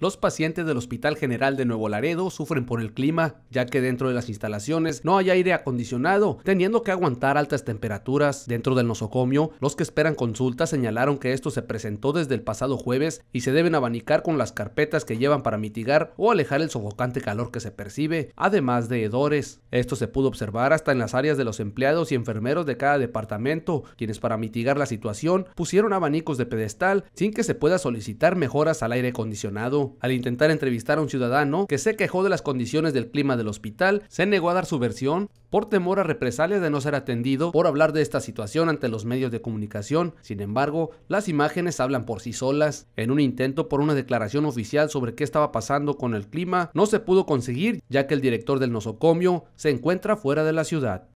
Los pacientes del Hospital General de Nuevo Laredo sufren por el clima, ya que dentro de las instalaciones no hay aire acondicionado, teniendo que aguantar altas temperaturas. Dentro del nosocomio, los que esperan consulta señalaron que esto se presentó desde el pasado jueves y se deben abanicar con las carpetas que llevan para mitigar o alejar el sofocante calor que se percibe, además de hedores. Esto se pudo observar hasta en las áreas de los empleados y enfermeros de cada departamento, quienes para mitigar la situación pusieron abanicos de pedestal sin que se pueda solicitar mejoras al aire acondicionado al intentar entrevistar a un ciudadano que se quejó de las condiciones del clima del hospital, se negó a dar su versión por temor a represalias de no ser atendido por hablar de esta situación ante los medios de comunicación. Sin embargo, las imágenes hablan por sí solas. En un intento por una declaración oficial sobre qué estaba pasando con el clima, no se pudo conseguir ya que el director del nosocomio se encuentra fuera de la ciudad.